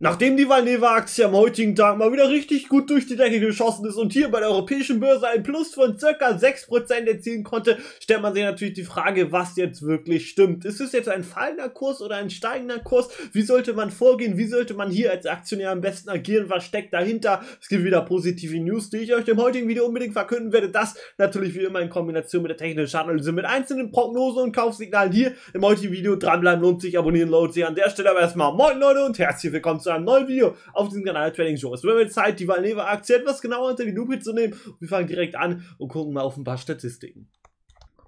Nachdem die Valneva-Aktie am heutigen Tag mal wieder richtig gut durch die Decke geschossen ist und hier bei der europäischen Börse ein Plus von circa 6% erzielen konnte, stellt man sich natürlich die Frage, was jetzt wirklich stimmt. Ist es jetzt ein fallender Kurs oder ein steigender Kurs? Wie sollte man vorgehen? Wie sollte man hier als Aktionär am besten agieren? Was steckt dahinter? Es gibt wieder positive News, die ich euch im heutigen Video unbedingt verkünden werde. Das natürlich wie immer in Kombination mit der technischen Chartanalyse, mit einzelnen Prognosen und Kaufsignalen hier im heutigen Video. Dranbleiben lohnt sich, abonnieren lohnt sich an der Stelle aber erstmal. Moin Leute und herzlich willkommen zu zu einem neuen Video auf diesem Kanal Trading Show. Es wird mir Zeit, die Valneva-Aktie etwas genauer unter die Lupe zu nehmen. Wir fangen direkt an und gucken mal auf ein paar Statistiken.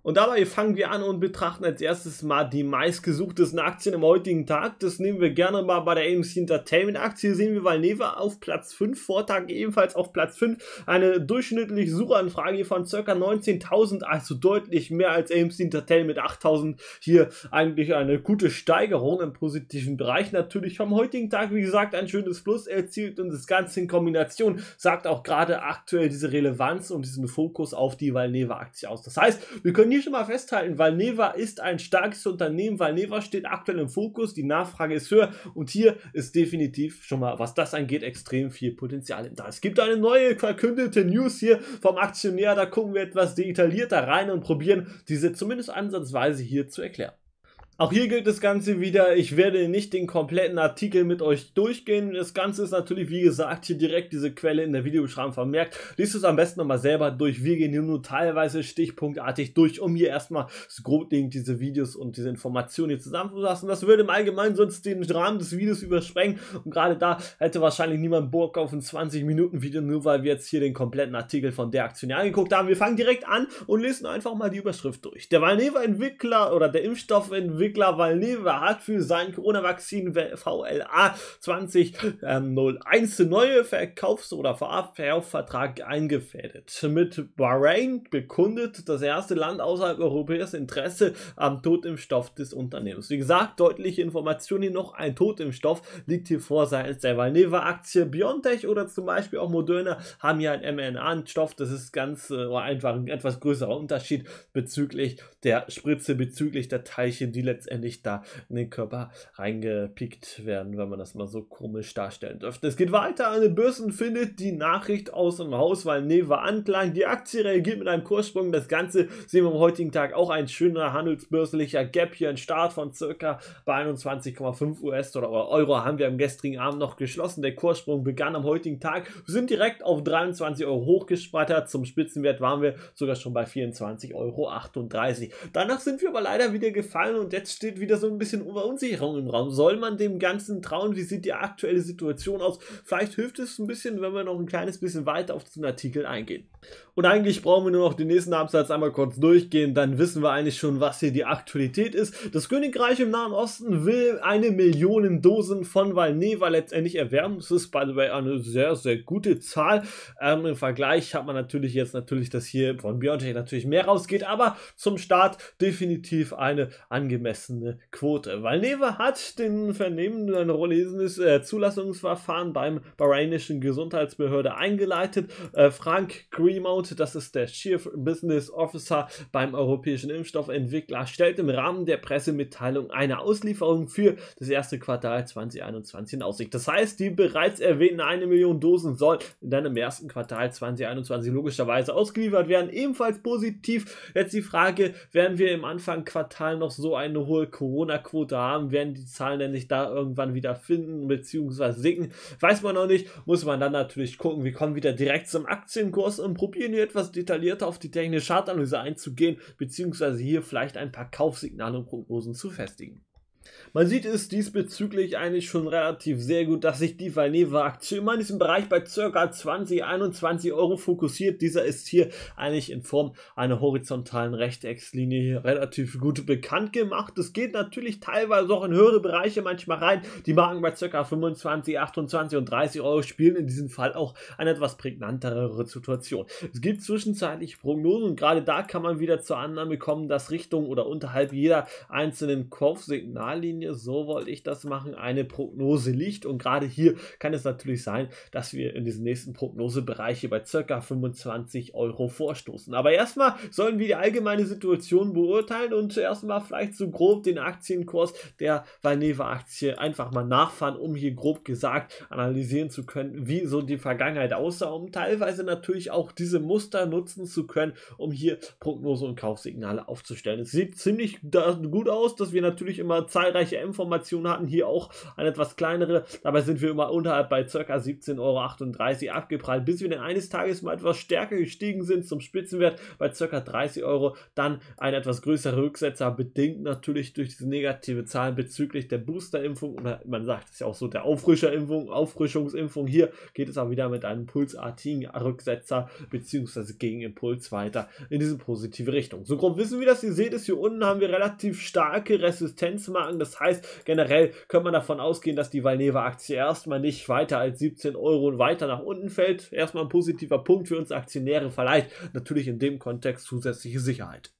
Und dabei fangen wir an und betrachten als erstes mal die meistgesuchtesten Aktien im heutigen Tag. Das nehmen wir gerne mal bei der AMC Entertainment Aktie. Sehen wir Valneva auf Platz 5, Vortag ebenfalls auf Platz 5. Eine durchschnittliche Suchanfrage von ca. 19.000, also deutlich mehr als AMC Entertainment 8.000. Hier eigentlich eine gute Steigerung im positiven Bereich. Natürlich vom heutigen Tag, wie gesagt, ein schönes Plus erzielt und das Ganze in Kombination sagt auch gerade aktuell diese Relevanz und diesen Fokus auf die Valneva Aktie aus. Das heißt, wir können hier schon mal festhalten, Valneva ist ein starkes Unternehmen. Valneva steht aktuell im Fokus, die Nachfrage ist höher und hier ist definitiv schon mal, was das angeht, extrem viel Potenzial da. Es gibt eine neue verkündete News hier vom Aktionär, da gucken wir etwas detaillierter rein und probieren diese zumindest ansatzweise hier zu erklären. Auch hier gilt das Ganze wieder, ich werde nicht den kompletten Artikel mit euch durchgehen. Das Ganze ist natürlich, wie gesagt, hier direkt diese Quelle in der Videobeschreibung vermerkt. Lies es am besten nochmal selber durch. Wir gehen hier nur teilweise stichpunktartig durch, um hier erstmal grundlegend diese Videos und diese Informationen hier zusammenzufassen. Das würde im Allgemeinen sonst den Rahmen des Videos übersprengen. Und gerade da hätte wahrscheinlich niemand Bock auf ein 20-Minuten-Video, nur weil wir jetzt hier den kompletten Artikel von der Aktion angeguckt haben. Wir fangen direkt an und lesen einfach mal die Überschrift durch. Der Valneva-Entwickler oder der Impfstoffentwickler Entwickler Valneva hat für sein Corona-Vakzin VLA 2001 ähm, neue Verkaufs- oder Verkaufsvertrag eingefädelt. Mit Bahrain bekundet das erste Land außerhalb Europäers Interesse am Totimpfstoff des Unternehmens. Wie gesagt, deutliche Informationen hier noch. Ein Totimpfstoff liegt hier vor seitens der Valneva-Aktie. BioNTech oder zum Beispiel auch Moderna haben hier einen mRNA-Stoff. Das ist ganz äh, einfach ein etwas größerer Unterschied bezüglich der Spritze, bezüglich der Teilchen, die letztendlich letztendlich da in den Körper reingepickt werden, wenn man das mal so komisch darstellen dürfte. Es geht weiter, eine Börsen findet die Nachricht aus dem Haus, weil Neva anklagt. Die Aktie reagiert mit einem Kurssprung. Das Ganze sehen wir am heutigen Tag auch ein schöner handelsbörslicher Gap hier, ein Start von circa bei 21,5 US-Dollar oder Euro haben wir am gestrigen Abend noch geschlossen. Der Kurssprung begann am heutigen Tag. Wir sind direkt auf 23 Euro hochgespreitert. Zum Spitzenwert waren wir sogar schon bei 24,38 Euro. Danach sind wir aber leider wieder gefallen und jetzt jetzt steht wieder so ein bisschen Verunsicherung im Raum. Soll man dem Ganzen trauen? Wie sieht die aktuelle Situation aus? Vielleicht hilft es ein bisschen, wenn wir noch ein kleines bisschen weiter auf diesen Artikel eingehen. Und eigentlich brauchen wir nur noch den nächsten Absatz einmal kurz durchgehen, dann wissen wir eigentlich schon, was hier die Aktualität ist. Das Königreich im Nahen Osten will eine Million Dosen von Valneva letztendlich erwerben. Das ist, by the way, eine sehr, sehr gute Zahl. Ähm, Im Vergleich hat man natürlich jetzt natürlich, dass hier von BioNTech natürlich mehr rausgeht, aber zum Start definitiv eine angemessene angemessene Quote. Valneva hat den vernehmenden ein äh, Zulassungsverfahren beim bahrainischen Gesundheitsbehörde eingeleitet. Äh, Frank Greenmount, das ist der Chief Business Officer beim europäischen Impfstoffentwickler, stellt im Rahmen der Pressemitteilung eine Auslieferung für das erste Quartal 2021 in Aussicht. Das heißt, die bereits erwähnten eine Million Dosen sollen dann im ersten Quartal 2021 logischerweise ausgeliefert werden. Ebenfalls positiv jetzt die Frage, werden wir im Anfang Quartal noch so eine eine hohe Corona-Quote haben, werden die Zahlen dann sich da irgendwann wieder finden bzw. sinken. Weiß man noch nicht, muss man dann natürlich gucken. Wir kommen wieder direkt zum Aktienkurs und probieren hier etwas detaillierter auf die technische Chartanalyse einzugehen bzw. hier vielleicht ein paar Kaufsignale und Prognosen zu festigen. Man sieht es diesbezüglich eigentlich schon relativ sehr gut, dass sich die Valneva-Aktie immer in diesem Bereich bei ca. 20, 21 Euro fokussiert. Dieser ist hier eigentlich in Form einer horizontalen Rechteckslinie relativ gut bekannt gemacht. Es geht natürlich teilweise auch in höhere Bereiche manchmal rein. Die Marken bei ca. 25, 28 und 30 Euro spielen in diesem Fall auch eine etwas prägnantere Situation. Es gibt zwischenzeitlich Prognosen und gerade da kann man wieder zur Annahme kommen, dass Richtung oder unterhalb jeder einzelnen Kaufsignal Normallinie, so wollte ich das machen, eine Prognose liegt. Und gerade hier kann es natürlich sein, dass wir in diesen nächsten Prognosebereich hier bei ca. 25 Euro vorstoßen. Aber erstmal sollen wir die allgemeine Situation beurteilen und zuerst mal vielleicht so grob den Aktienkurs der Valneva-Aktie einfach mal nachfahren, um hier grob gesagt analysieren zu können, wie so die Vergangenheit aussah, um teilweise natürlich auch diese Muster nutzen zu können, um hier Prognose und Kaufsignale aufzustellen. Es sieht ziemlich gut aus, dass wir natürlich immer Zeit zahlreiche Informationen hatten. Hier auch eine etwas kleinere. Dabei sind wir immer unterhalb bei ca. 17,38 Euro abgeprallt, bis wir dann eines Tages mal etwas stärker gestiegen sind zum Spitzenwert bei ca. 30 Euro. Dann ein etwas größerer Rücksetzer, bedingt natürlich durch diese negative Zahlen bezüglich der Boosterimpfung oder man sagt es ja auch so, der Auffrischerimpfung, Auffrischungsimpfung. Hier geht es auch wieder mit einem pulsartigen Rücksetzer bzw. Gegenimpuls weiter in diese positive Richtung. So grob wissen wir das. Ihr seht es hier unten haben wir relativ starke Resistenzmarken Tagen. Das heißt, generell kann man davon ausgehen, dass die Valneva-Aktie erstmal nicht weiter als 17 Euro und weiter nach unten fällt. Erstmal ein positiver Punkt für uns Aktionäre verleiht natürlich in dem Kontext zusätzliche Sicherheit.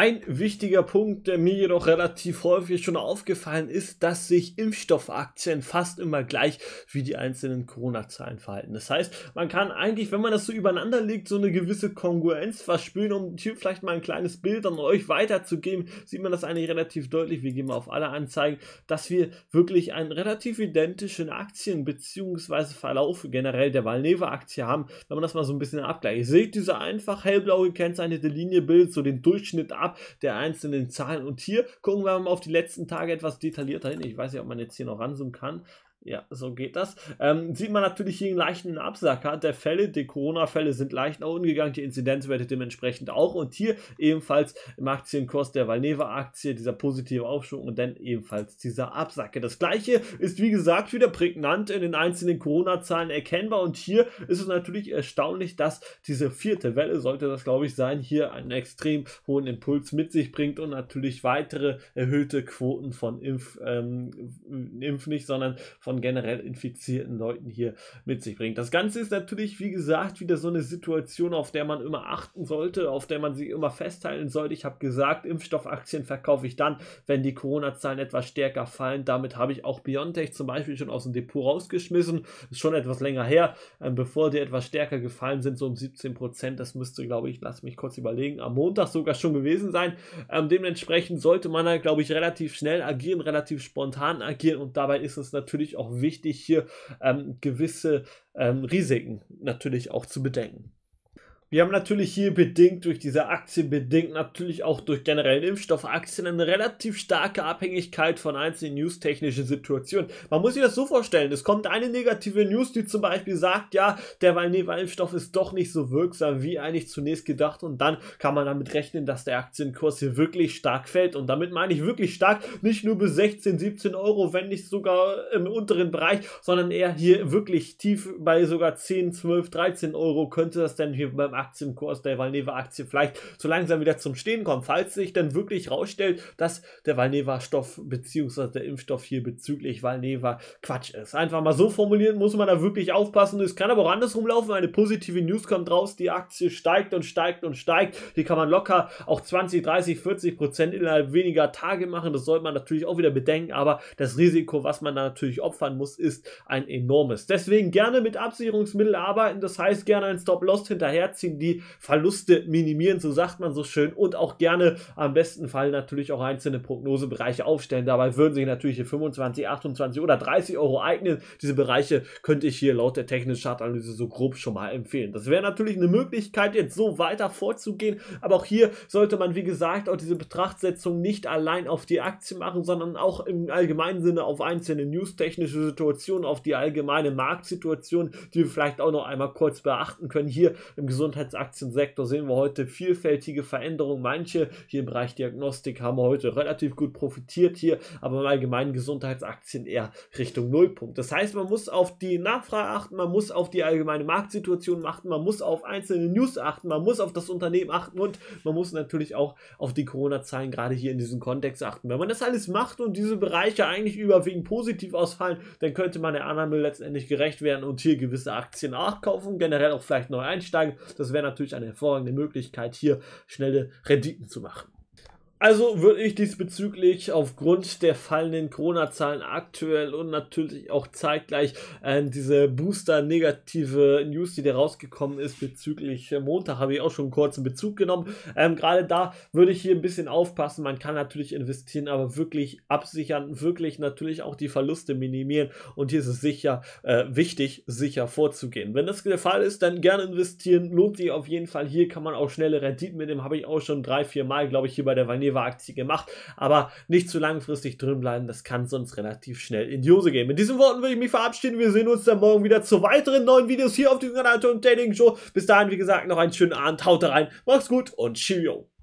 Ein wichtiger Punkt, der mir jedoch relativ häufig schon aufgefallen ist, dass sich Impfstoffaktien fast immer gleich wie die einzelnen Corona-Zahlen verhalten. Das heißt, man kann eigentlich, wenn man das so übereinander legt, so eine gewisse Kongruenz verspüren, um hier vielleicht mal ein kleines Bild an euch weiterzugeben, sieht man das eigentlich relativ deutlich. Wir gehen mal auf alle Anzeigen, dass wir wirklich einen relativ identischen Aktien- bzw. Verlauf generell der Valneva-Aktie haben, wenn man das mal so ein bisschen abgleicht. Ihr seht diese einfach hellblaue kennzeichnete Linie bildet so den Durchschnitt ab ab der einzelnen Zahlen. Und hier gucken wir mal auf die letzten Tage etwas detaillierter hin. Ich weiß nicht, ob man jetzt hier noch ranzoomen kann, ja, so geht das. Ähm, sieht man natürlich hier einen leichten Absacker der Fälle. Die Corona-Fälle sind leicht nach unten gegangen, die Inzidenzwerte dementsprechend auch. Und hier ebenfalls im Aktienkurs der Valneva-Aktie dieser positive Aufschwung und dann ebenfalls dieser Absacker. Das gleiche ist wie gesagt wieder prägnant in den einzelnen Corona-Zahlen erkennbar. Und hier ist es natürlich erstaunlich, dass diese vierte Welle, sollte das glaube ich sein, hier einen extrem hohen Impuls mit sich bringt und natürlich weitere erhöhte Quoten von Impf, ähm, Impf nicht, sondern von von generell infizierten Leuten hier mit sich bringt. Das Ganze ist natürlich, wie gesagt, wieder so eine Situation, auf der man immer achten sollte, auf der man sich immer festhalten sollte. Ich habe gesagt, Impfstoffaktien verkaufe ich dann, wenn die Corona-Zahlen etwas stärker fallen. Damit habe ich auch BioNTech zum Beispiel schon aus dem Depot rausgeschmissen. Ist schon etwas länger her, ähm, bevor die etwas stärker gefallen sind, so um 17 Prozent. Das müsste, glaube ich, lass mich kurz überlegen, am Montag sogar schon gewesen sein. Ähm, dementsprechend sollte man da, glaube ich, relativ schnell agieren, relativ spontan agieren und dabei ist es natürlich auch wichtig, hier ähm, gewisse ähm, Risiken natürlich auch zu bedenken. Wir haben natürlich hier bedingt durch diese Aktie, bedingt natürlich auch durch generellen Impfstoffaktien eine relativ starke Abhängigkeit von einzelnen news-technischen Situationen. Man muss sich das so vorstellen, es kommt eine negative News, die zum Beispiel sagt, ja, der Valneva-Impfstoff ist doch nicht so wirksam, wie eigentlich zunächst gedacht und dann kann man damit rechnen, dass der Aktienkurs hier wirklich stark fällt und damit meine ich wirklich stark, nicht nur bis 16, 17 Euro, wenn nicht sogar im unteren Bereich, sondern eher hier wirklich tief bei sogar 10, 12, 13 Euro könnte das denn hier beim Aktienkurs der Valneva-Aktie vielleicht so langsam wieder zum Stehen kommt, falls sich dann wirklich rausstellt, dass der Valneva-Stoff bzw. der Impfstoff hier bezüglich Valneva Quatsch ist. Einfach mal so formulieren, muss man da wirklich aufpassen. Es kann aber auch andersrum laufen. Eine positive News kommt raus, die Aktie steigt und steigt und steigt. Die kann man locker auch 20, 30, 40 Prozent innerhalb weniger Tage machen. Das sollte man natürlich auch wieder bedenken, aber das Risiko, was man da natürlich opfern muss, ist ein enormes. Deswegen gerne mit Absicherungsmitteln arbeiten. Das heißt, gerne ein Stop-Loss hinterherziehen bisschen die Verluste minimieren, so sagt man so schön, und auch gerne am besten Fall natürlich auch einzelne Prognosebereiche aufstellen. Dabei würden sich natürlich 25, 28 oder 30 Euro eignen. Diese Bereiche könnte ich hier laut der technischen Chartanalyse so grob schon mal empfehlen. Das wäre natürlich eine Möglichkeit, jetzt so weiter vorzugehen, aber auch hier sollte man, wie gesagt, auch diese Betrachtsetzung nicht allein auf die Aktie machen, sondern auch im allgemeinen Sinne auf einzelne news-technische Situationen, auf die allgemeine Marktsituation, die wir vielleicht auch noch einmal kurz beachten können. Hier im Gesundheits Gesundheitsaktiensektor sehen wir heute vielfältige Veränderungen. Manche hier im Bereich Diagnostik haben heute relativ gut profitiert hier, aber im allgemeinen Gesundheitsaktien eher Richtung Nullpunkt. Das heißt, man muss auf die Nachfrage achten, man muss auf die allgemeine Marktsituation achten, man muss auf einzelne News achten, man muss auf das Unternehmen achten und man muss natürlich auch auf die Corona-Zahlen gerade hier in diesem Kontext achten. Wenn man das alles macht und diese Bereiche eigentlich überwiegend positiv ausfallen, dann könnte man der Annahme letztendlich gerecht werden und hier gewisse Aktien nachkaufen, generell auch vielleicht neu einsteigen. Das das wäre natürlich eine hervorragende Möglichkeit, hier schnelle Renditen zu machen. Also würde ich diesbezüglich aufgrund der fallenden Corona-Zahlen aktuell und natürlich auch zeitgleich äh, diese Booster-negative News, die da rausgekommen ist bezüglich äh, Montag, habe ich auch schon kurz in Bezug genommen. Ähm, Gerade da würde ich hier ein bisschen aufpassen. Man kann natürlich investieren, aber wirklich absichern, wirklich natürlich auch die Verluste minimieren. Und hier ist es sicher äh, wichtig, sicher vorzugehen. Wenn das der Fall ist, dann gerne investieren. Lohnt sich auf jeden Fall. Hier kann man auch schnelle Renditen mitnehmen. habe ich auch schon drei, vier Mal, glaube ich, hier bei der Vanille Valneva-Aktie gemacht, aber nicht zu langfristig drin bleiben, das kann sonst relativ schnell in die Hose gehen. Mit diesen Worten würde ich mich verabschieden, wir sehen uns dann morgen wieder zu weiteren neuen Videos hier auf dem Kanal Dating Show. Bis dahin, wie gesagt, noch einen schönen Abend, haut rein, macht's gut und tschüss.